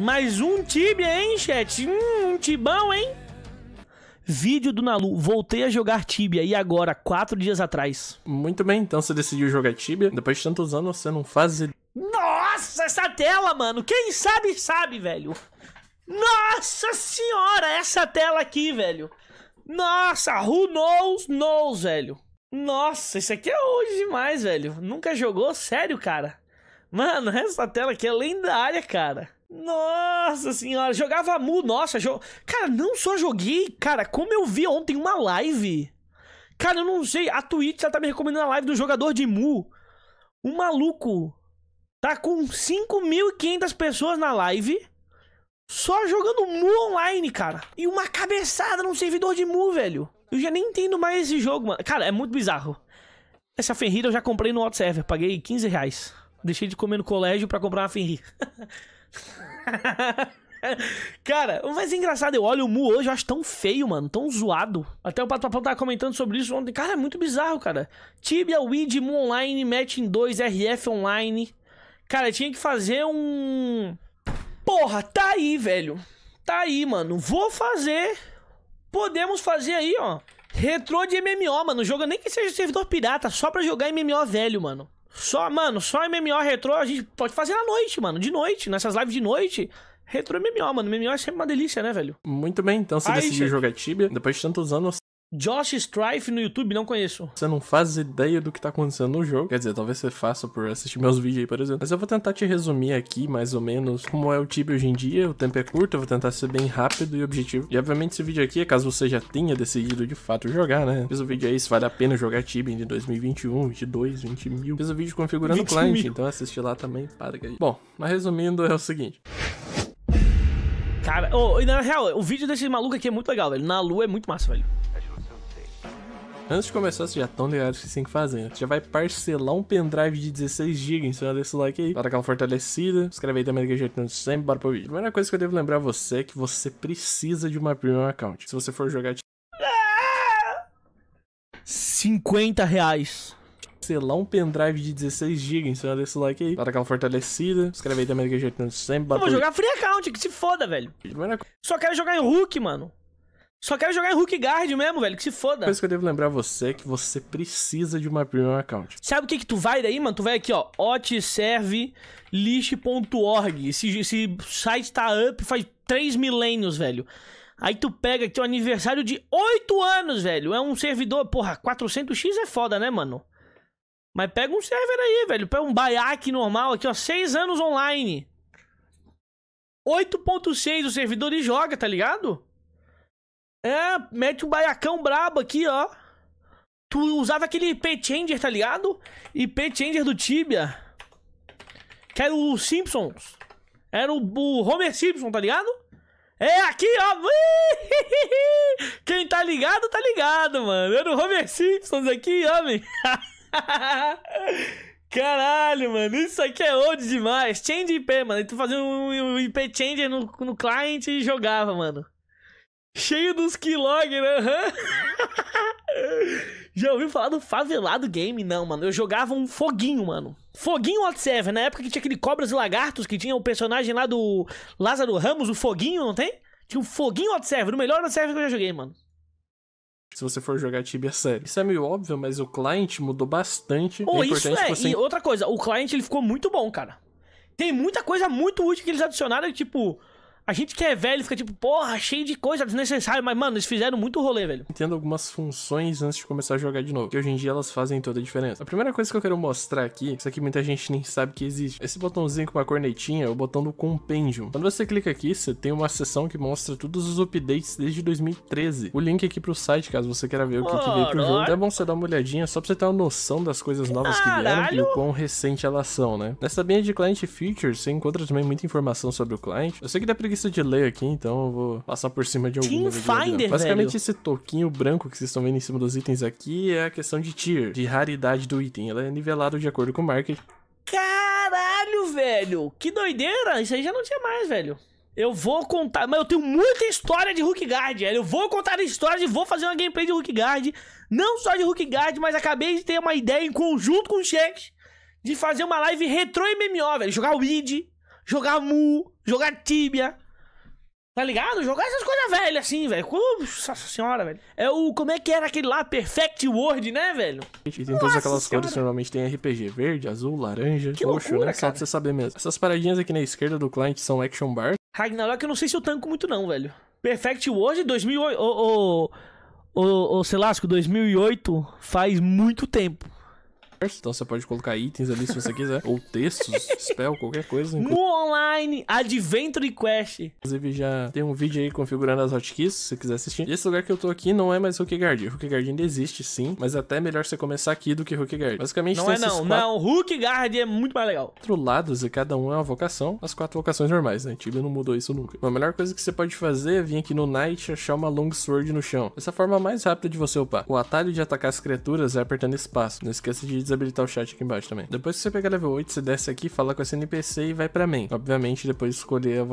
Mais um Tibia, hein, chat? Hum, um Tibão, hein? Vídeo do Nalu, voltei a jogar Tibia e agora, quatro dias atrás. Muito bem, então você decidiu jogar Tibia. Depois de tantos anos, você não faz. Nossa, essa tela, mano! Quem sabe, sabe, velho! Nossa senhora, essa tela aqui, velho! Nossa, who knows, knows, velho! Nossa, isso aqui é hoje demais, velho! Nunca jogou? Sério, cara? Mano, essa tela aqui é lendária, cara! Nossa senhora, jogava Mu, nossa, jo... cara, não só joguei, cara, como eu vi ontem uma live. Cara, eu não sei, a Twitch ela tá me recomendando a live do jogador de Mu. Um maluco tá com 5.500 pessoas na live, só jogando Mu online, cara. E uma cabeçada num servidor de Mu, velho. Eu já nem entendo mais esse jogo, mano. Cara, é muito bizarro. Essa Fenrir eu já comprei no hot server, paguei 15 reais. Deixei de comer no colégio para comprar uma Fenrir. Cara, o mais engraçado, eu olho o Mu hoje, eu acho tão feio, mano, tão zoado. Até o Pato Papão tava comentando sobre isso ontem. Cara, é muito bizarro, cara. Tibia, Weed, Mu Online, Match em 2, RF Online. Cara, tinha que fazer um... Porra, tá aí, velho. Tá aí, mano. Vou fazer. Podemos fazer aí, ó. Retro de MMO, mano. Joga nem que seja servidor pirata, só pra jogar MMO velho, mano. Só, mano, só MMO retrô a gente pode fazer à noite, mano. De noite, nessas lives de noite. Retro MMO, mano. MMO é sempre uma delícia, né, velho? Muito bem, então você Aí, decidiu gente... jogar é Tibia. Depois de tantos anos, Josh Strife no YouTube, não conheço. Você não faz ideia do que tá acontecendo no jogo. Quer dizer, talvez você faça por assistir meus vídeos aí, por exemplo. Mas eu vou tentar te resumir aqui, mais ou menos, como é o Tibia hoje em dia. O tempo é curto, eu vou tentar ser bem rápido e objetivo. E obviamente esse vídeo aqui é caso você já tenha decidido de fato jogar, né? Fiz o vídeo aí se vale a pena jogar Tibia de 2021, 22, 20 mil. Fiz o vídeo configurando o client, mil. então assiste lá também, para que... Bom, mas resumindo é o seguinte cara. Oh, na real, o vídeo desse maluco aqui é muito legal, velho. Na lua é muito massa, velho. Antes de começar, vocês já estão ligados que tem que fazer. Né? Você já vai parcelar um pendrive de 16GB em cima desse like aí. Para aquela fortalecida. Escreve aí também daquele jeito não sempre. Bora pro vídeo. A primeira coisa que eu devo lembrar você é que você precisa de uma premium account. Se você for jogar. 50 tipo, reais parcelar um pendrive de 16GB em cima desse like aí. Para aquela fortalecida. Escreve aí também que a gente não sempre bateu. Eu vou jogar free account, que se foda, velho. Só quero jogar em Hulk, mano. Só quero jogar em Hulk Guard mesmo, velho. Que se foda. isso que eu devo lembrar você que você precisa de uma premium account. Sabe o que que tu vai daí, mano? Tu vai aqui, ó. otservelist.org. Esse, esse site tá up faz três milênios, velho. Aí tu pega aqui o aniversário de oito anos, velho. É um servidor, porra, 400x é foda, né, mano? Mas pega um server aí, velho. Pega um baiaque normal aqui, ó. seis anos online. 8.6 o servidor e joga, tá ligado? É, mete o baiacão brabo aqui, ó. Tu usava aquele P-Changer, tá ligado? E P-Changer do Tibia. Que era o Simpsons. Era o, o Homer Simpson, tá ligado? É aqui, ó. Quem tá ligado, tá ligado, mano. Era o Homer Simpsons aqui, homem. Caralho, mano, isso aqui é old demais. Change IP, mano. Tu fazia um, um IP changer no, no client e jogava, mano. Cheio dos Keylog, né? Já ouviu falar do Favelado Game? Não, mano. Eu jogava um foguinho, mano. Foguinho WhatsApp, na época que tinha aquele Cobras e Lagartos, que tinha o personagem lá do Lázaro Ramos, o Foguinho, não tem? Tinha um Foguinho WhatsApp, o melhor WhatsApp que eu já joguei, mano. Se você for jogar Tibia é sério. Isso é meio óbvio, mas o client mudou bastante. Oh, é isso é. Você... E outra coisa, o client ele ficou muito bom, cara. Tem muita coisa muito útil que eles adicionaram, tipo a gente que é velho fica tipo, porra, cheio de coisa desnecessária, mas mano, eles fizeram muito rolê, velho. Entendo algumas funções antes de começar a jogar de novo, que hoje em dia elas fazem toda a diferença. A primeira coisa que eu quero mostrar aqui, isso aqui muita gente nem sabe que existe, esse botãozinho com uma cornetinha é o botão do Compendium. Quando você clica aqui, você tem uma seção que mostra todos os updates desde 2013. O link aqui pro site, caso você queira ver o que, oh, que veio pro jogo. É bom você dar uma olhadinha, só pra você ter uma noção das coisas novas Caralho. que vieram e o quão recente elas são, né? Nessa linha de Client Features, você encontra também muita informação sobre o client. Eu sei que dá preguiça preguiça de ler aqui, então eu vou passar por cima de algumas. Teamfinder, Basicamente, velho. esse toquinho branco que vocês estão vendo em cima dos itens aqui é a questão de tier, de raridade do item. Ela é nivelada de acordo com o market. Caralho, velho! Que doideira! Isso aí já não tinha mais, velho. Eu vou contar. Mas eu tenho muita história de Hulk Guard, velho. Eu vou contar a história e vou fazer uma gameplay de Hulk Guard. Não só de Hulk Guard, mas acabei de ter uma ideia em conjunto com o Cheque de fazer uma live retro MMO, velho. Jogar Weed, jogar Mu, jogar Tibia, Tá ligado? Jogar essas coisas velhas assim, velho. Nossa senhora, velho. É o. Como é que era aquele lá? Perfect World, né, velho? E tem Nossa todas aquelas senhora. cores que normalmente tem RPG verde, azul, laranja, que roxo, né? loucura, né? Cara. Só pra você saber mesmo. Essas paradinhas aqui na esquerda do cliente são action bar. Ragnarok, eu não sei se eu tanco muito, não, velho. Perfect World 2008. Ô, ô, ô, ô, Celasco, 2008 faz muito tempo. Então você pode colocar itens ali se você quiser, ou textos, spell, qualquer coisa. No online, Adventure Quest. Inclusive já tem um vídeo aí configurando as hotkeys, se você quiser assistir. E esse lugar que eu tô aqui não é mais Hookguard. Hookguard ainda existe sim, mas é até melhor você começar aqui do que Hookguard. Basicamente não tem é não, quatro... não. Hookguard é muito mais legal. Quatro lados e cada um é uma vocação, as quatro vocações normais, né? Tibia não mudou isso nunca. a melhor coisa que você pode fazer é vir aqui no Knight e achar uma Longsword no chão. Essa é forma mais rápida de você upar. O atalho de atacar as criaturas é apertando espaço. Não esqueça de desabilitar o chat aqui embaixo também. Depois que você pegar level 8, você desce aqui, fala com esse NPC e vai pra main. Obviamente, depois escolher a...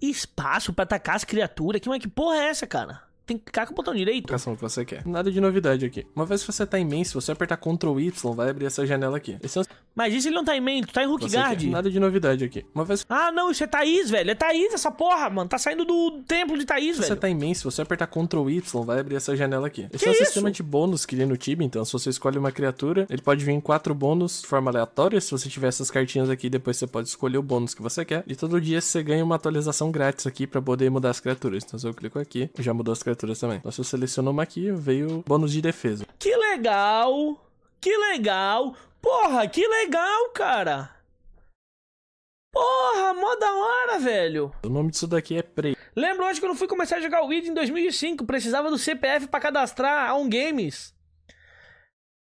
Espaço pra atacar as criaturas? Que, mas que porra é essa, cara? tem que clicar com o botão direito. o que você quer. Nada de novidade aqui. Uma vez que você tá em main, se você apertar Ctrl Y, vai abrir essa janela aqui. Esse é um... Mas isso ele não tá em main, tu tá em hook guard. Nada de novidade aqui. Uma vez... Ah, não, isso é Thaís, velho. É Thaís essa porra, mano. Tá saindo do templo de Thaís, se velho. você tá em main, se você apertar Ctrl Y, vai abrir essa janela aqui. Esse que é o sistema de bônus que tem no time então se você escolhe uma criatura, ele pode vir em quatro bônus de forma aleatória. Se você tiver essas cartinhas aqui, depois você pode escolher o bônus que você quer. E todo dia você ganha uma atualização grátis aqui pra poder mudar as criaturas. Então se eu clico aqui, já mudou as criaturas criaturas também. Então, se eu seleciono uma aqui, veio bônus de defesa. Que legal! Que legal! Porra, que legal, cara! Porra, mó da hora, velho! O nome disso daqui é Prey. Lembro onde não fui começar a jogar o Wii em 2005, precisava do CPF para cadastrar a On Games.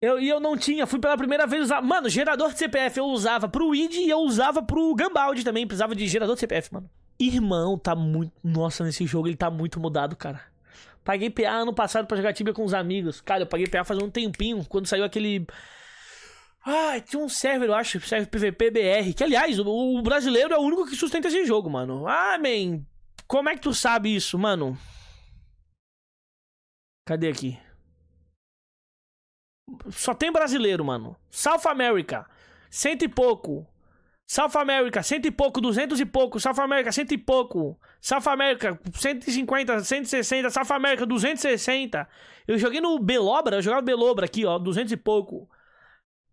Eu, e eu não tinha, fui pela primeira vez usar. Mano, gerador de CPF eu usava pro ID e eu usava pro Gambaldi também. Precisava de gerador de CPF, mano. Irmão, tá muito. Nossa, nesse jogo ele tá muito mudado, cara. Paguei PA ano passado pra jogar Tibia com os amigos. Cara, eu paguei PA faz um tempinho, quando saiu aquele. Ah, tinha um server, eu acho, server PVP BR. Que, aliás, o, o brasileiro é o único que sustenta esse jogo, mano. Ah, man, como é que tu sabe isso, mano? Cadê aqui? Só tem brasileiro, mano. South America. Cento e pouco. South America, cento e pouco, duzentos e pouco. South America, cento e pouco. South America, 150, 160. South America, 260. Eu joguei no Belobra, eu jogava Belobra aqui, ó, duzentos e pouco.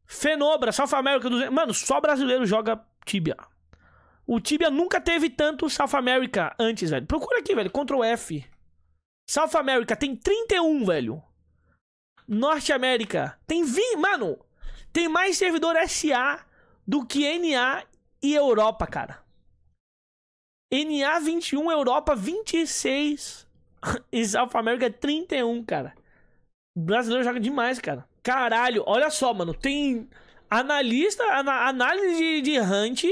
Fenobra, South America, 200. Mano, só brasileiro joga Tibia. O Tibia nunca teve tanto South America antes, velho. Procura aqui, velho, Ctrl F. South America tem 31, velho. Norte América tem 20. Mano, tem mais servidor SA do que NA e Europa, cara. NA 21, Europa 26 e South America 31, cara. O brasileiro joga demais, cara. Caralho, olha só, mano. Tem analista, análise de, de hunt,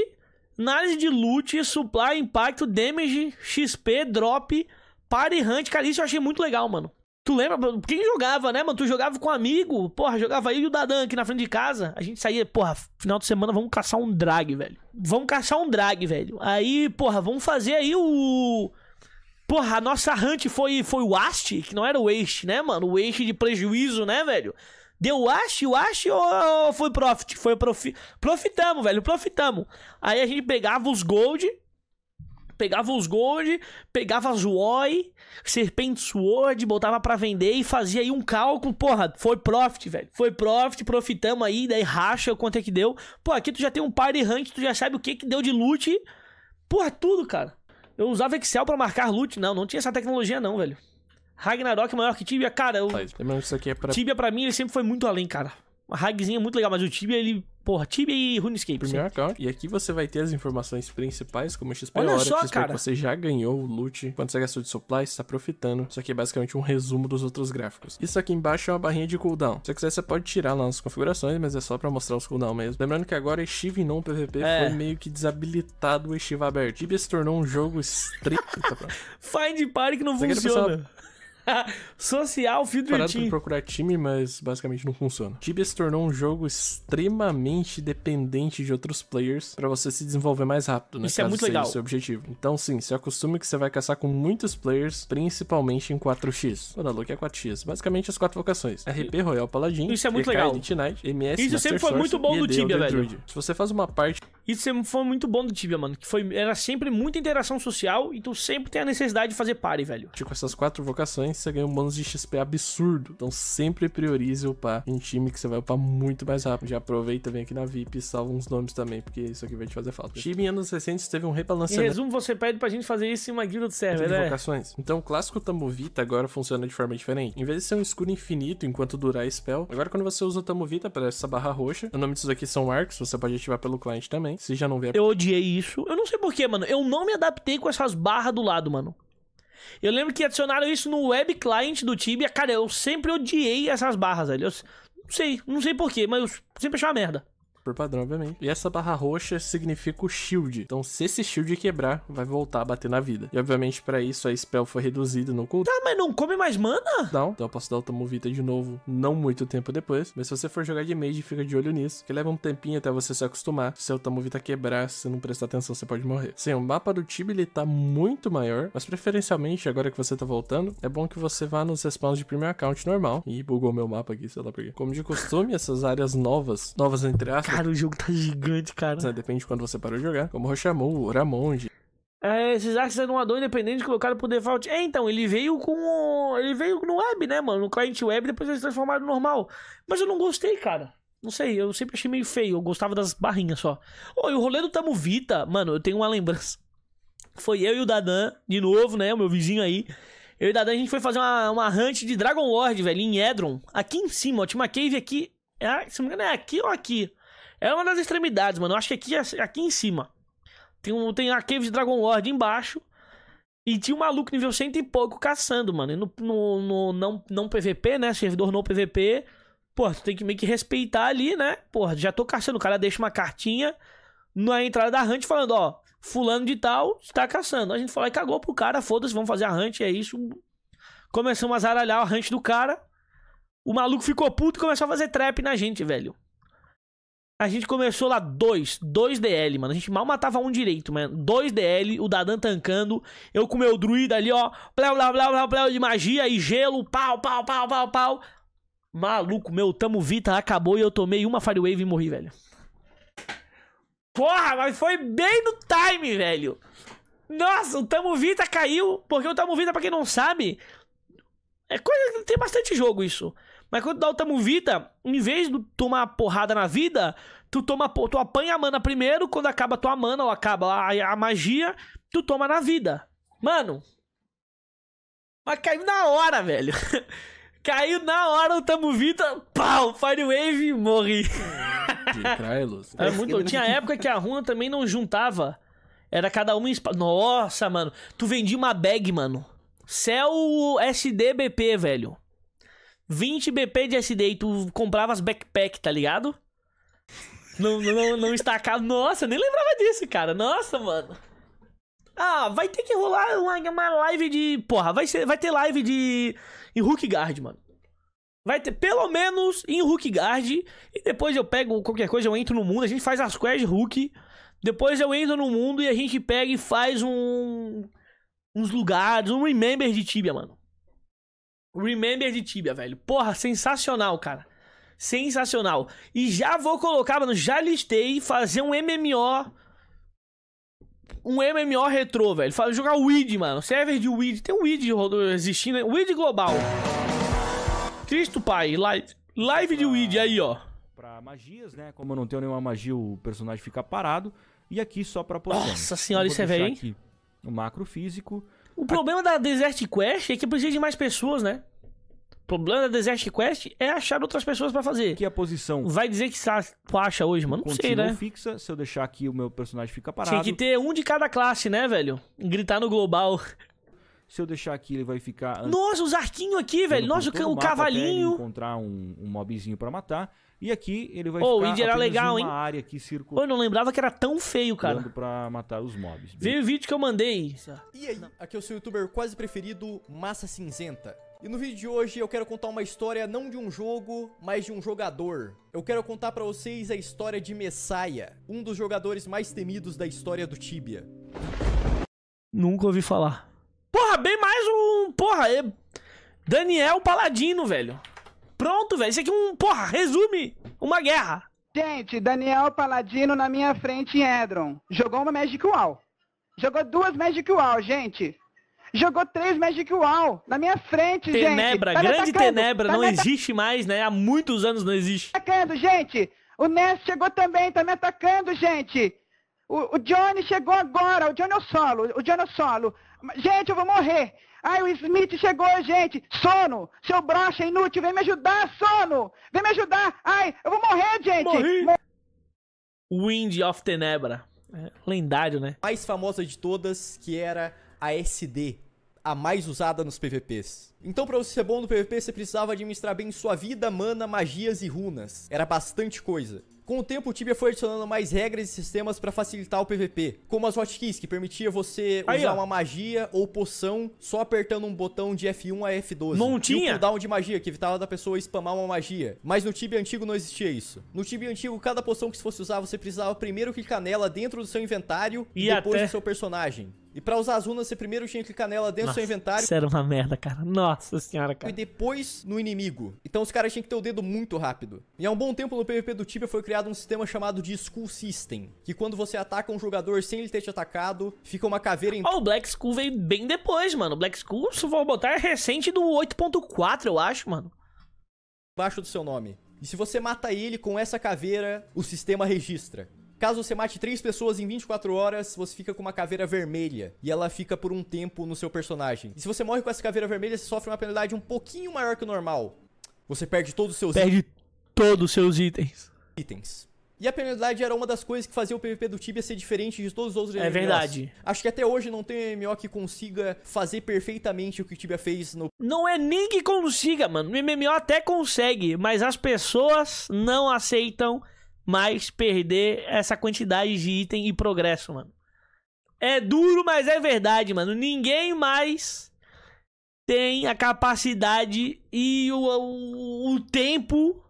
análise de loot, supply, impacto, damage, XP, drop, party hunt. Cara, isso eu achei muito legal, mano. Tu lembra? Quem jogava, né, mano? Tu jogava com um amigo, porra, jogava aí o Dadan aqui na frente de casa. A gente saía, porra, final de semana vamos caçar um drag, velho. Vamos caçar um drag, velho. Aí, porra, vamos fazer aí o. Porra, a nossa hunt foi, foi o Ast, que não era o Waste, né, mano? O Waste de prejuízo, né, velho? Deu Ast, o Ast ou foi Profit? Foi profit Profitamos, velho, profitamos. Aí a gente pegava os Gold, pegava os gold, pegava as Woi, Serpente Sword, botava para vender e fazia aí um cálculo, porra, foi profit, velho. Foi profit, profitamos aí, daí racha quanto é que deu. Pô, aqui tu já tem um party rank, tu já sabe o que que deu de loot. Porra, tudo, cara. Eu usava Excel para marcar loot, não, não tinha essa tecnologia não, velho. Ragnarok é maior que Tibia, cara, eu... isso aqui é pra... Tibia pra mim ele sempre foi muito além, cara. Uma hagzinha muito legal, mas o Tibia, ele. Porra, Tibia e RuneScape. Primeira é, cara. E aqui você vai ter as informações principais, como XP Olha hora, só, XP cara. que você já ganhou, o loot, quando você gastou de supply, está profitando. Isso aqui é basicamente um resumo dos outros gráficos. Isso aqui embaixo é uma barrinha de cooldown. Se você quiser, você pode tirar lá nas configurações, mas é só pra mostrar os cooldown mesmo. Lembrando que agora Estive não PVP é. foi meio que desabilitado o Estive aberto. Tibia se tornou um jogo estreito. Tá Find Party que não funciona. Social Field Parado Team. procurar time, mas basicamente não funciona. Tibia se tornou um jogo extremamente dependente de outros players para você se desenvolver mais rápido, né? Isso é Caso é muito legal. seu objetivo. Então, sim, se acostume que você vai caçar com muitos players, principalmente em 4x. Toda look é 4x. Basicamente as quatro vocações. É. RP Royal Paladin. Isso é muito EK, legal. Elite Knight, MS, Isso Master sempre foi Source, muito bom do no Tibia, velho. Se você faz uma parte isso sempre foi muito bom do Tibia, mano. Que foi, era sempre muita interação social, então sempre tem a necessidade de fazer pare, velho. Com essas quatro vocações, você ganha um bônus de XP absurdo. Então sempre priorize upar em time que você vai upar muito mais rápido. Já aproveita, vem aqui na VIP e salva uns nomes também, porque isso aqui vai te fazer falta. Time em anos recentes teve um rebalanceamento. Em resumo, você pede pra gente fazer isso em uma guilda do server, né? Então o clássico Tamovita agora funciona de forma diferente. Em vez de ser um escudo infinito enquanto durar a spell, agora quando você usa o Tamovita, aparece essa barra roxa. O nome disso aqui são arcos, você pode ativar pelo cliente também. Se já não vier. Eu odiei isso. Eu não sei porquê, mano. Eu não me adaptei com essas barras do lado, mano. Eu lembro que adicionaram isso no web client do Tibia. Cara, eu sempre odiei essas barras, velho. Eu não sei, não sei porquê, mas eu sempre achei uma merda. Por padrão, obviamente. E essa barra roxa significa o shield. Então, se esse shield quebrar, vai voltar a bater na vida. E, obviamente, para isso, a spell foi reduzida no culto. Tá, mas não come mais mana? Não. Então, eu posso dar o Tamovita de novo, não muito tempo depois. Mas se você for jogar de mage, fica de olho nisso. Que leva um tempinho até você se acostumar. Se o Tamovita quebrar, se não prestar atenção, você pode morrer. Sim, o mapa do Tibi, ele tá muito maior. Mas, preferencialmente, agora que você tá voltando, é bom que você vá nos respawns de primeiro account normal. Ih, bugou meu mapa aqui, sei lá por quê. Como de costume, essas áreas novas, novas entre aspas, Cara, o jogo tá gigante, cara. Depende de quando você parou de jogar. Como Rochamon, Ramonde. É, esses arcs sendo um independente colocaram por default. É, então, ele veio com. Ele veio no web, né, mano? No cliente web, depois eles transformaram no normal. Mas eu não gostei, cara. Não sei, eu sempre achei meio feio. Eu gostava das barrinhas só. Ô, oh, e o rolê do Tamo Vita, mano, eu tenho uma lembrança. Foi eu e o Dadan, de novo, né? O meu vizinho aí. Eu e o Dadan, a gente foi fazer uma, uma hunt de Dragon Lord, velho, em Edron. Aqui em cima, ó. Tinha uma cave aqui. É, se não me engano, é aqui ou aqui? É uma das extremidades, mano. Eu acho que aqui, aqui em cima. Tem, um, tem a Cave de Dragon Lord embaixo. E tinha um maluco nível cento e pouco caçando, mano. E no, no, no não, não PVP, né? Servidor não PVP. Pô, tu tem que meio que respeitar ali, né? Pô, já tô caçando. O cara deixa uma cartinha na entrada da hunt falando, ó, fulano de tal está caçando. A gente falou, e cagou pro cara, foda-se, vamos fazer a hunt, é isso. Começamos a zaralhar a hunt do cara. O maluco ficou puto e começou a fazer trap na gente, velho. A gente começou lá dois, dois DL, mano. A gente mal matava um direito, mano. Dois DL, o Dadan tancando. Eu com meu druida ali, ó. Pleu, blá, blá, blá, blá, de magia e gelo. Pau, pau, pau, pau, pau. Maluco, meu Tamo Vita acabou e eu tomei uma Firewave e morri, velho. Porra, mas foi bem no time, velho. Nossa, o Tamo Vita caiu. Porque o Tamo Vita, pra quem não sabe... É coisa... Tem bastante jogo isso. Mas quando dá o Tamuvita, em vez de tomar porrada na vida, tu toma tu apanha a mana primeiro, quando acaba tua mana ou acaba a, a magia, tu toma na vida. Mano. Mas caiu na hora, velho. Caiu na hora o tamo-vita, pau, Firewave, morri. É muito... Tinha época que a runa também não juntava. Era cada uma em Nossa, mano. Tu vendia uma bag, mano. Céu SDBP, velho. 20 BP de SD e tu comprava as backpack, tá ligado? Não, não, não estacava. Nossa, nem lembrava disso, cara. Nossa, mano. Ah, vai ter que rolar uma, uma live de. Porra, vai, ser, vai ter live de. Em Hulk Guard, mano. Vai ter pelo menos em Hulk Guard. E depois eu pego qualquer coisa, eu entro no mundo. A gente faz as quests de Hulk. Depois eu entro no mundo e a gente pega e faz um. Uns lugares, um remember de Tibia, mano. Remember de Tibia, velho. Porra, sensacional, cara. Sensacional. E já vou colocar, mano, já listei fazer um MMO. Um MMO retrô, velho. Jogar Weed, mano. Server de Weed. Tem um Weed existindo, né? Weed Global. Cristo Pai, live, live de Weed aí, ó. Pra magias, né? Como eu não tenho nenhuma magia, o personagem fica parado. E aqui só pra poder. Nossa então, senhora, isso é velho, hein? O macro físico. O problema da Desert Quest é que precisa de mais pessoas, né? O problema da Desert Quest é achar outras pessoas para fazer. Que a posição Vai dizer que está tu acha hoje, mano? Não sei, continua né? fixa, se eu deixar aqui o meu personagem fica parado. Tem que ter um de cada classe, né, velho? Gritar no global. Se eu deixar aqui ele vai ficar... Nossa, os arquinhos aqui, velho. Nossa, o o cavalinho. encontrar um, um mobzinho pra matar. E aqui ele vai oh, ficar Índia legal, uma hein? área aqui circulando. Eu não lembrava que era tão feio, cara. para matar os mobs. Veio o vídeo que eu mandei. E aí, aqui é o seu youtuber quase preferido, Massa Cinzenta. E no vídeo de hoje eu quero contar uma história não de um jogo, mas de um jogador. Eu quero contar pra vocês a história de Messiah, um dos jogadores mais temidos da história do Tibia. Nunca ouvi falar. Porra, bem mais um... Porra, é... Daniel Paladino, velho. Pronto, velho. Isso aqui é um. Porra, resume uma guerra. Gente, Daniel Paladino na minha frente em Edron. Jogou uma Magic Wall. Jogou duas Magic Wall, gente. Jogou três Magic Wall na minha frente, Tenebra, gente. Tenebra, tá grande Tenebra. Tá não existe mais, né? Há muitos anos não existe. Tá atacando, gente. O Ness chegou também, tá me atacando, gente. O, o Johnny chegou agora. O Johnny é o solo. O Johnny é o solo. Gente, eu vou morrer. Ai, o Smith chegou, gente. Sono, seu brocha é inútil, vem me ajudar, sono. Vem me ajudar. Ai, eu vou morrer, gente. Morri. Wind of Tenebra. É, lendário, né? mais famosa de todas, que era a SD, a mais usada nos PVPs. Então, pra você ser bom no PVP, você precisava administrar bem sua vida, mana, magias e runas. Era bastante coisa. Com o tempo, o Tibia foi adicionando mais regras e sistemas para facilitar o PVP, como as hotkeys, que permitia você Aí, usar ó. uma magia ou poção só apertando um botão de F1 a F12. Não e tinha? o de magia, que evitava da pessoa spamar uma magia. Mas no Tibia antigo não existia isso. No Tibia antigo, cada poção que se fosse usar, você precisava primeiro clicar nela dentro do seu inventário e, e depois até... do seu personagem. E pra usar as runas, você primeiro tinha que clicar nela dentro Nossa, do seu inventário. Isso era uma merda, cara. Nossa senhora, cara. E depois no inimigo. Então os caras tinham que ter o dedo muito rápido. E há um bom tempo no PVP do Tibia foi criado um sistema chamado de Skull System. Que quando você ataca um jogador sem ele ter te atacado, fica uma caveira em... Oh, o Black Skull veio bem depois, mano. O Black Skull, se vou botar, é recente do 8.4, eu acho, mano. Embaixo do seu nome. E se você mata ele com essa caveira, o sistema registra. Caso você mate três pessoas em 24 horas, você fica com uma caveira vermelha. E ela fica por um tempo no seu personagem. E se você morre com essa caveira vermelha, você sofre uma penalidade um pouquinho maior que o normal. Você perde todos os seus Perde todos os seus itens. Itens. E a penalidade era uma das coisas que fazia o PVP do Tibia ser diferente de todos os outros É verdade. Acho que até hoje não tem MMO que consiga fazer perfeitamente o que o Tibia fez no. Não é nem que consiga, mano. O MMO até consegue, mas as pessoas não aceitam mais perder essa quantidade de item e progresso, mano. É duro, mas é verdade, mano. Ninguém mais tem a capacidade e o, o, o tempo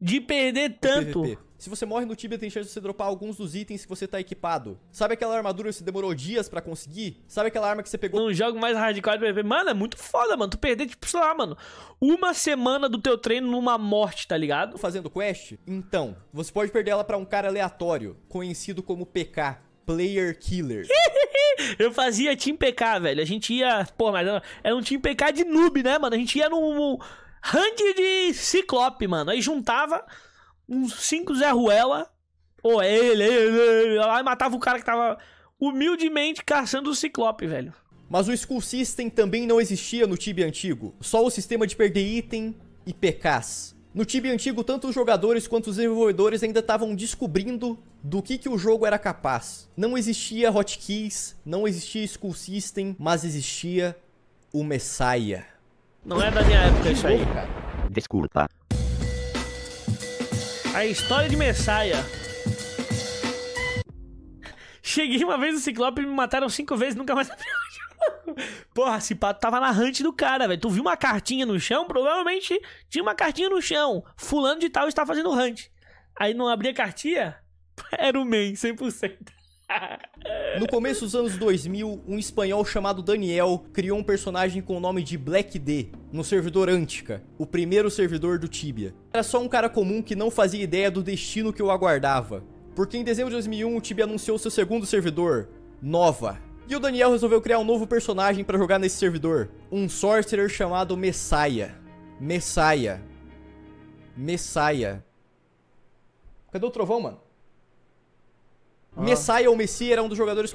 de perder tanto. PVP. Se você morre no Tibia, tem chance de você dropar alguns dos itens que você tá equipado. Sabe aquela armadura que você demorou dias pra conseguir? Sabe aquela arma que você pegou? Não jogo mais radical do PvP. Mano, é muito foda, mano. Tu perder, tipo, sei lá, mano, uma semana do teu treino numa morte, tá ligado? Fazendo quest? Então, você pode perder ela pra um cara aleatório, conhecido como PK. Player Killer. eu fazia Team PK, velho. A gente ia. Pô, mas era um Team PK de noob, né, mano? A gente ia num. num rank de Ciclope, mano. Aí juntava uns cinco Zé Ruela, ou é ele, é ele, é ele, lá e matava o cara que tava humildemente caçando o Ciclope, velho. Mas o Skull System também não existia no Tibia antigo, só o sistema de perder item e PKs. No Tibia antigo, tanto os jogadores quanto os desenvolvedores ainda estavam descobrindo do que, que o jogo era capaz. Não existia hotkeys, não existia Skull System, mas existia o Messiah. Não é da minha época isso aí. Desculpa, a história de Messiah. Cheguei uma vez no Ciclope e me mataram cinco vezes, nunca mais abriu. o jogo. Porra, esse pato tava na hunt do cara, velho. Tu viu uma cartinha no chão? Provavelmente tinha uma cartinha no chão. Fulano de tal está fazendo hunt. Aí não abria a cartinha? Era o main, 100%. No começo dos anos 2000, um espanhol chamado Daniel criou um personagem com o nome de Black D no servidor Antica, o primeiro servidor do Tibia. Era só um cara comum que não fazia ideia do destino que o aguardava, porque em dezembro de 2001 o Tibia anunciou seu segundo servidor, Nova. E o Daniel resolveu criar um novo personagem para jogar nesse servidor, um sorcerer chamado Messiah. Messiah. Messiah. Cadê o trovão, mano? Ah. Messiah ou Messi era um dos jogadores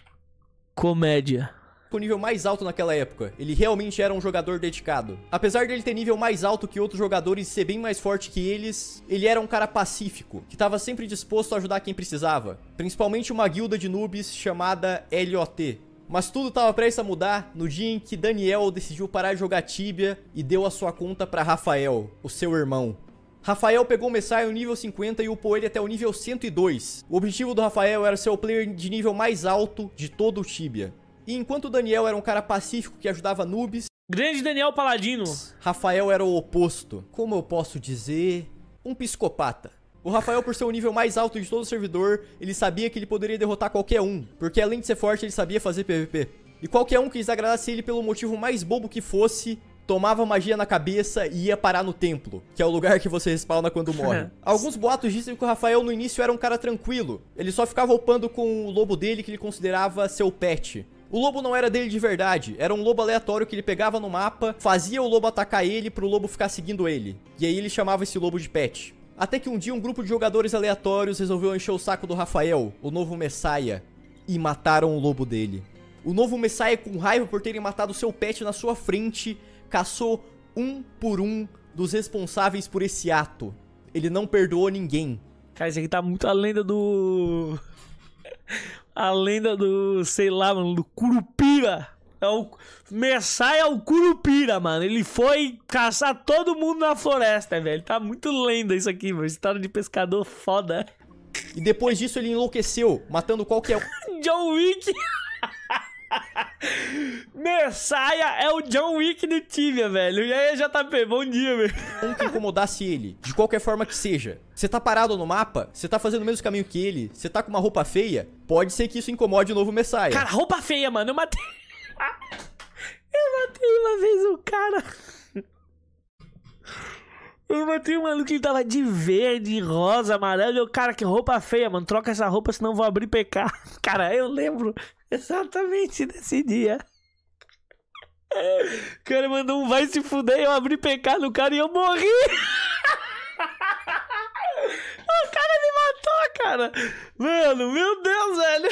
comédia com nível mais alto naquela época. Ele realmente era um jogador dedicado. Apesar dele ter nível mais alto que outros jogadores e ser bem mais forte que eles, ele era um cara pacífico, que estava sempre disposto a ajudar quem precisava, principalmente uma guilda de noobs chamada LOT. Mas tudo estava prestes a mudar no dia em que Daniel decidiu parar de jogar Tibia e deu a sua conta para Rafael, o seu irmão. Rafael pegou o Messiah no nível 50 e upou ele até o nível 102. O objetivo do Rafael era ser o player de nível mais alto de todo o Tibia. E enquanto o Daniel era um cara pacífico que ajudava noobs... Grande Daniel Paladino! Rafael era o oposto. Como eu posso dizer... Um psicopata. O Rafael, por ser o nível mais alto de todo o servidor, ele sabia que ele poderia derrotar qualquer um, porque além de ser forte, ele sabia fazer PVP. E qualquer um que desagradasse ele pelo motivo mais bobo que fosse, tomava magia na cabeça e ia parar no templo, que é o lugar que você respawna quando morre. Alguns boatos dizem que o Rafael no início era um cara tranquilo. Ele só ficava upando com o lobo dele que ele considerava seu pet. O lobo não era dele de verdade, era um lobo aleatório que ele pegava no mapa, fazia o lobo atacar ele pro lobo ficar seguindo ele. E aí ele chamava esse lobo de pet. Até que um dia um grupo de jogadores aleatórios resolveu encher o saco do Rafael, o novo Messiah, e mataram o lobo dele. O novo Messiah, com raiva por terem matado seu pet na sua frente, caçou um por um dos responsáveis por esse ato. Ele não perdoou ninguém. Cara, isso aqui tá muito a lenda do. a lenda do. sei lá, mano, do Curupira. É o. Messai é o Curupira, mano. Ele foi caçar todo mundo na floresta, velho. Tá muito lenda isso aqui, mano. História de pescador foda. E depois disso ele enlouqueceu, matando qualquer. John Wick! Messiah é o John Wick do Tibia, velho. E aí, JP, bom dia, velho. Como que incomodasse ele, de qualquer forma que seja. Você tá parado no mapa, você tá fazendo o mesmo caminho que ele, você tá com uma roupa feia, pode ser que isso incomode o novo Messiah. Cara, roupa feia, mano, eu matei... Eu matei uma vez um cara... Eu matei um maluco que tava de verde, rosa, amarelo. Eu, cara, que roupa feia, mano. Troca essa roupa, senão vou abrir PK. Cara, eu lembro Exatamente nesse dia. O cara mandou um vai se fuder, eu abri PK no cara e eu morri. O cara me matou, cara. Mano, meu Deus, velho.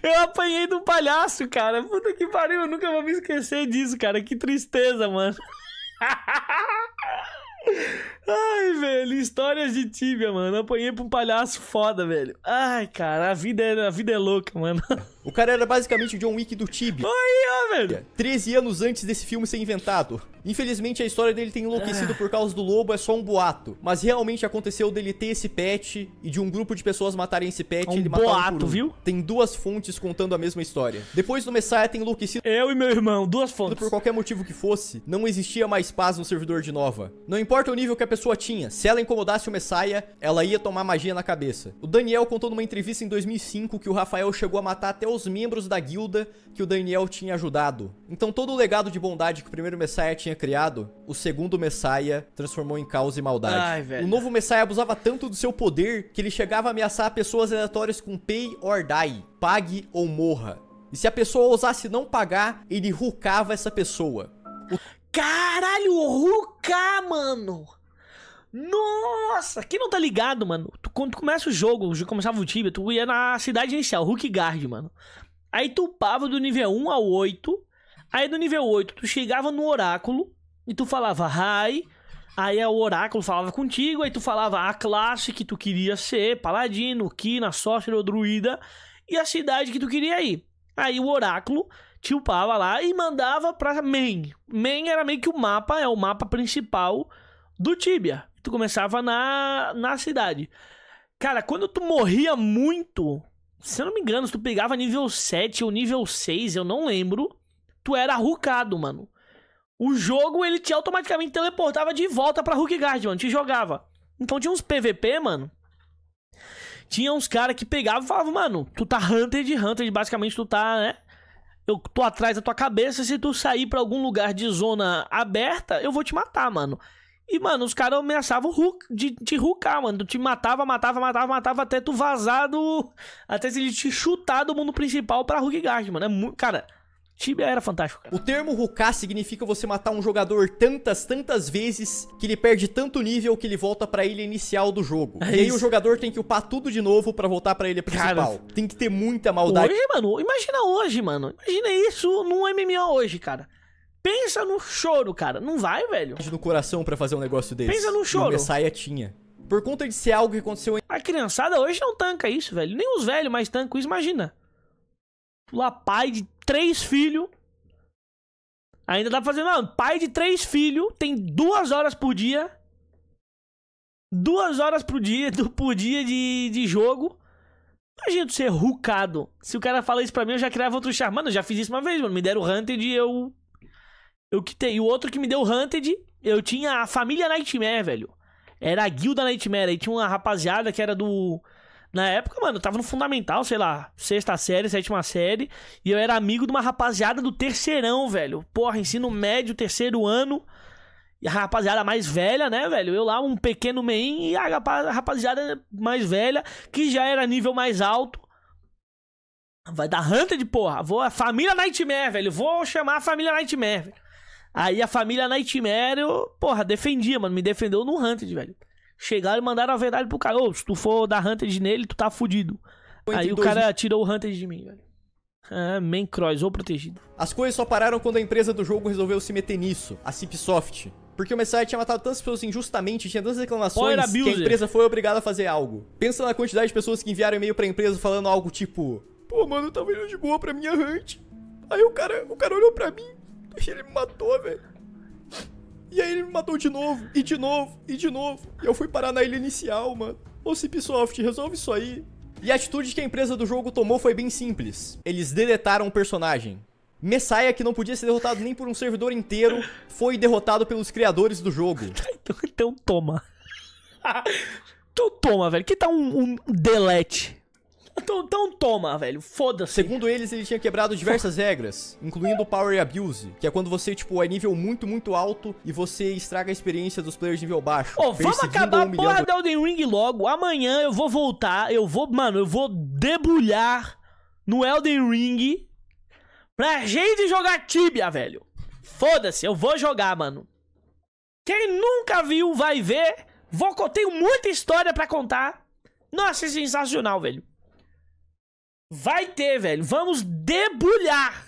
Eu apanhei do palhaço, cara. Puta que pariu, eu nunca vou me esquecer disso, cara. Que tristeza, mano. Ai, velho, histórias de tíbia, mano. Apanhei pra um palhaço foda, velho. Ai, cara, a vida é, a vida é louca, mano. O cara era basicamente o John Wick do Tibi. Olha, velho. 13 é, anos antes desse filme ser inventado. Infelizmente, a história dele ter enlouquecido é. por causa do lobo é só um boato. Mas realmente aconteceu dele ter esse pet e de um grupo de pessoas matarem esse pet é um ele matar boato, um um. viu? Tem duas fontes contando a mesma história. Depois do Messiah ter enlouquecido... Eu e meu irmão, duas fontes. Por qualquer motivo que fosse, não existia mais paz no servidor de Nova. Não importa o nível que a pessoa tinha, se ela incomodasse o Messiah, ela ia tomar magia na cabeça. O Daniel contou numa entrevista em 2005 que o Rafael chegou a matar até o os membros da guilda que o Daniel tinha ajudado. Então todo o legado de bondade que o primeiro Messiah tinha criado, o segundo Messiah transformou em caos e maldade. Ai, o novo Messiah abusava tanto do seu poder que ele chegava a ameaçar pessoas aleatórias com pay or die, pague ou morra. E se a pessoa ousasse não pagar, ele rucava essa pessoa. O... Caralho, rucar, mano! Nossa! Quem não tá ligado, mano? Tu, quando tu começa o jogo, o começava o Tibia, tu ia na cidade inicial, Guard, mano. Aí tu upava do nível 1 ao 8. Aí do nível 8, tu chegava no oráculo e tu falava hi. Aí o oráculo falava contigo, aí tu falava a classe que tu queria ser, paladino, kina, sorcerer ou druida, e a cidade que tu queria ir. Aí o oráculo te upava lá e mandava pra Main. Main era meio que o mapa, é o mapa principal do Tibia. Tu começava na, na cidade. Cara, quando tu morria muito, se eu não me engano, se tu pegava nível 7 ou nível 6, eu não lembro, tu era arrucado, mano. O jogo, ele te automaticamente teleportava de volta pra Guard, mano, te jogava. Então tinha uns PVP, mano, tinha uns caras que pegavam e falavam, mano, tu tá hunter de hunter, basicamente tu tá, né? Eu tô atrás da tua cabeça, se tu sair para algum lugar de zona aberta, eu vou te matar, mano. E, mano, os caras ameaçavam de te rucar, mano. Te matava, matava, matava, matava até tu vazado. Até ele te chutar do mundo principal pra Hulk Guard, mano. É muito. Cara, Tibia era fantástico, cara. O termo rucar significa você matar um jogador tantas, tantas vezes que ele perde tanto nível que ele volta pra ilha inicial do jogo. É e aí o jogador tem que upar tudo de novo pra voltar pra ilha principal. Cara, tem que ter muita maldade. Hoje, mano, imagina hoje, mano. Imagina isso num MMO hoje, cara. Pensa no choro, cara. Não vai, velho. No coração para fazer um negócio desse. Pensa no choro. E o tinha. Por conta de ser algo que aconteceu... Em... A criançada hoje não tanca isso, velho. Nem os velhos mais tancam isso, imagina. Lá, pai de três filhos... Ainda dá pra fazer... Não, pai de três filhos tem duas horas por dia... Duas horas por dia, por dia de, de jogo... Imagina tu ser rucado. Se o cara fala isso pra mim, eu já criava outro char. Mano, eu já fiz isso uma vez, mano. Me deram o Hunter de eu eu quitei. E o outro que me deu Hunted, eu tinha a família Nightmare, velho. Era a guilda Nightmare. E tinha uma rapaziada que era do. Na época, mano, eu tava no fundamental, sei lá, sexta série, sétima série, e eu era amigo de uma rapaziada do terceirão, velho. Porra, ensino médio, terceiro ano. E a rapaziada mais velha, né, velho? Eu lá, um pequeno main, e a rapaziada mais velha, que já era nível mais alto. Vai dar hunter de porra. Vou a família Nightmare, velho. Vou chamar a família Nightmare, velho. Aí a família Nightmare, eu, porra, defendia, mano. Me defendeu no Hunted, velho. Chegaram e mandaram a verdade pro cara. Ô, se tu for dar Hunted nele, tu tá fudido. Aí o cara mil... tirou o Hunted de mim, velho. Ah, main cross, ou protegido. As coisas só pararam quando a empresa do jogo resolveu se meter nisso, a Cipsoft. Porque o Messiah tinha matado tantas pessoas injustamente, tinha tantas reclamações, que a empresa foi obrigada a fazer algo. Pensa na quantidade de pessoas que enviaram e-mail pra empresa falando algo tipo... Pô, mano, tá vindo de boa pra minha hunt. Aí o cara, o cara olhou pra mim, e ele me matou, velho. E aí ele me matou de novo, e de novo, e de novo. E eu fui parar na ilha inicial, mano. Ô, Cipsoft, resolve isso aí. E a atitude que a empresa do jogo tomou foi bem simples. Eles deletaram o personagem. Messiah, que não podia ser derrotado nem por um servidor inteiro, foi derrotado pelos criadores do jogo. Então, então, toma. então toma, velho. Que tá um, um delete? Então, então toma, velho. Foda-se. Segundo eles, ele tinha quebrado diversas regras, incluindo Power Abuse, que é quando você, tipo, é nível muito, muito alto e você estraga a experiência dos players de nível baixo. Ô, oh, vamos acabar a porra do Elden Ring logo. Amanhã eu vou voltar, eu vou, mano, eu vou debulhar no Elden Ring pra gente jogar Tibia, velho. Foda-se, eu vou jogar, mano. Quem nunca viu vai ver. Vou, tenho muita história para contar. Nossa, é sensacional, velho. Vai ter, velho. Vamos debulhar.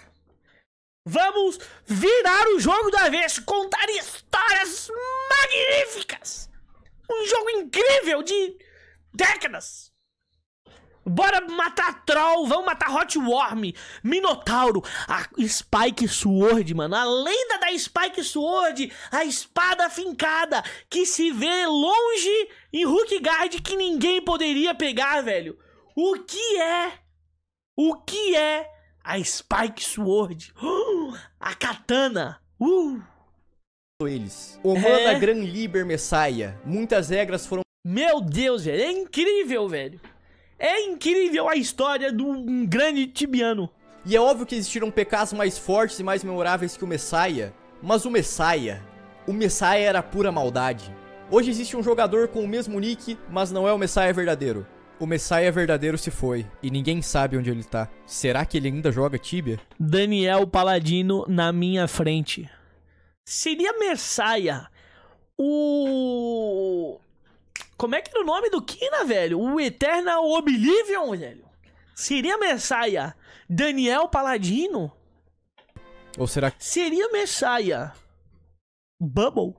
Vamos virar o jogo da vez, contar histórias magníficas. Um jogo incrível de décadas. Bora matar Troll, vamos matar Hot Worm, Minotauro, a Spike Sword, mano. A lenda da Spike Sword, a espada fincada, que se vê longe em Hookguard que ninguém poderia pegar, velho. O que é o que é a Spike Sword? Uh, a katana! Uh! Eles. Omana é... Gran Liber Messiah. Muitas regras foram. Meu Deus, velho. É incrível, velho. É incrível a história do um grande tibiano. E é óbvio que existiram PKs mais fortes e mais memoráveis que o Messiah. Mas o Messiah. O Messiah era pura maldade. Hoje existe um jogador com o mesmo nick, mas não é o Messiah verdadeiro. O Messiah verdadeiro se foi e ninguém sabe onde ele tá. Será que ele ainda joga Tibia? Daniel Paladino na minha frente. Seria Messiah o. Como é que era o nome do Kina, velho? O Eternal Oblivion, velho. Seria Messiah Daniel Paladino? Ou será que. Seria Messiah Bubble?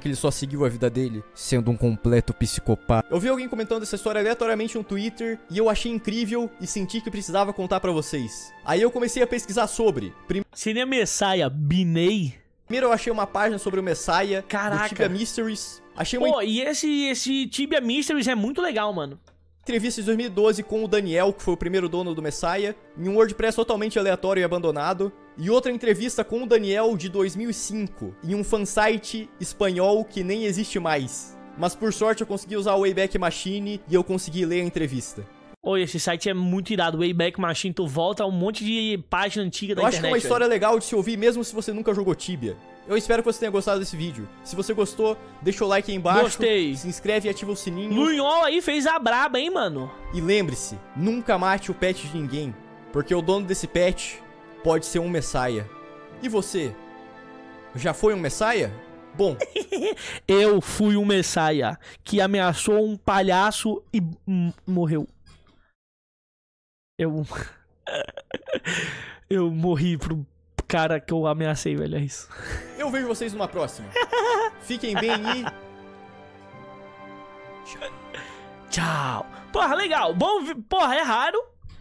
que ele só seguiu a vida dele, sendo um completo psicopata. Eu vi alguém comentando essa história aleatoriamente no Twitter e eu achei incrível e senti que precisava contar para vocês. Aí eu comecei a pesquisar sobre. Prim... Seria Messiah Binei? Primeiro eu achei uma página sobre o Messiah, Caraca. do Tibia Mysteries. Achei uma... Pô, e esse, esse Tibia Mysteries é muito legal, mano entrevista de 2012 com o Daniel, que foi o primeiro dono do Messiah, em um WordPress totalmente aleatório e abandonado. E outra entrevista com o Daniel de 2005, em um fansite espanhol que nem existe mais. Mas por sorte eu consegui usar o Wayback Machine e eu consegui ler a entrevista. Oi, esse site é muito irado, Wayback Machine, tu volta a um monte de página antiga eu da internet. Eu acho que é uma história né? legal de se ouvir mesmo se você nunca jogou Tibia. Eu espero que você tenha gostado desse vídeo. Se você gostou, deixa o like aí embaixo. Gostei. Se inscreve e ativa o sininho. Lunhol aí fez a braba, hein, mano? E lembre-se, nunca mate o pet de ninguém. Porque o dono desse pet pode ser um messiah. E você? Já foi um messiah? Bom, eu fui um messiah que ameaçou um palhaço e morreu. Eu Eu morri pro cara que eu ameacei, velho, é isso. Eu vejo vocês numa próxima. Fiquem bem e Tchau. Tchau. Porra, legal. Bom, porra, é raro.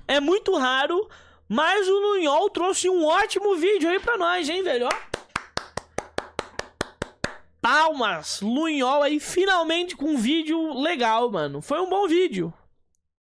É muito raro mas o Nunhol trouxe um ótimo vídeo aí pra nós, hein, velho? Ó. Palmas, Lunhol aí finalmente com um vídeo legal, mano. Foi um bom vídeo.